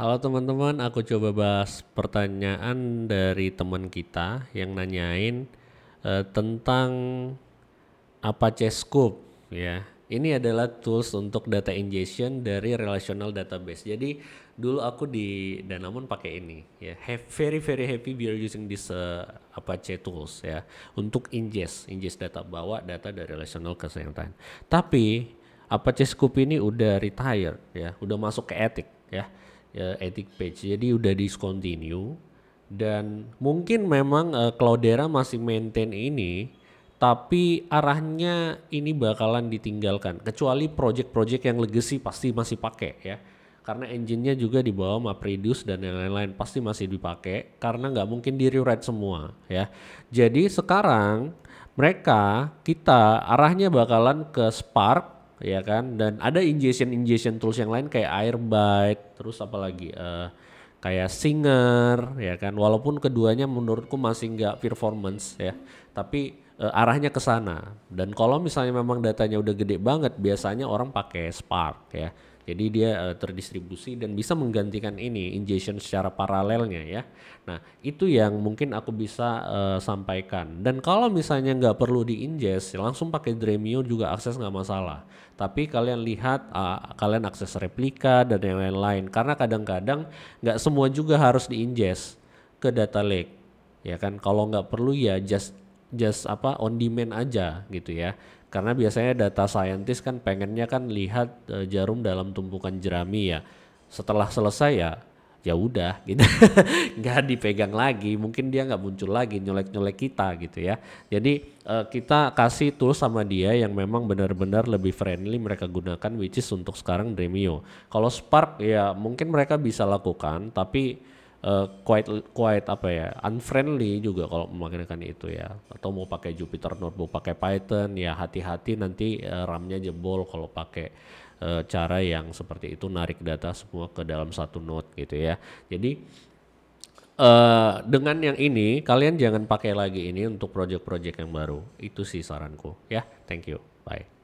Halo teman-teman, aku coba bahas pertanyaan dari teman kita yang nanyain uh, tentang Apache Scoop ya. Ini adalah tools untuk data ingestion dari relational database. Jadi dulu aku di Danamon pakai ini ya. Have, very very happy we are using this uh, Apache tools ya untuk ingest, ingest data bawa data dari relational ke Sentan. Tapi Apache Scoop ini udah retired ya, udah masuk ke etik ya ya, Ethic Page. Jadi udah discontinue dan mungkin memang uh, Cloudera masih maintain ini tapi arahnya ini bakalan ditinggalkan kecuali project-project yang legacy pasti masih pakai ya karena engine-nya juga dibawa sama dan yang lain-lain pasti masih dipakai karena nggak mungkin di rewrite semua ya jadi sekarang mereka kita arahnya bakalan ke Spark ya kan dan ada injection injection tools yang lain kayak air bite terus apalagi uh, eh, kayak singer ya kan walaupun keduanya menurutku masih nggak performance ya tapi uh, arahnya ke sana dan kalau misalnya memang datanya udah gede banget biasanya orang pakai spark ya jadi dia uh, terdistribusi dan bisa menggantikan ini injection secara paralelnya ya. Nah itu yang mungkin aku bisa uh, sampaikan. Dan kalau misalnya nggak perlu diingest, langsung pakai Dremio juga akses nggak masalah. Tapi kalian lihat uh, kalian akses replika dan yang lain-lain. Karena kadang-kadang nggak semua juga harus diingest ke data lake. Ya kan kalau nggak perlu ya just just apa on demand aja gitu ya karena biasanya data scientist kan pengennya kan lihat uh, jarum dalam tumpukan jerami ya setelah selesai ya ya udah gitu nggak dipegang lagi mungkin dia nggak muncul lagi nyolek nyolek kita gitu ya jadi uh, kita kasih tools sama dia yang memang benar-benar lebih friendly mereka gunakan which is untuk sekarang Dremio kalau Spark ya mungkin mereka bisa lakukan tapi uh, quite quite apa ya unfriendly juga kalau memainkan itu ya atau mau pakai Jupiter Notebook pakai Python ya hati-hati nanti uh, RAM-nya jebol kalau pakai uh, cara yang seperti itu narik data semua ke dalam satu node gitu ya jadi Uh, dengan yang ini kalian jangan pakai lagi ini untuk project-project yang baru. Itu sih saranku ya. Thank you. Bye.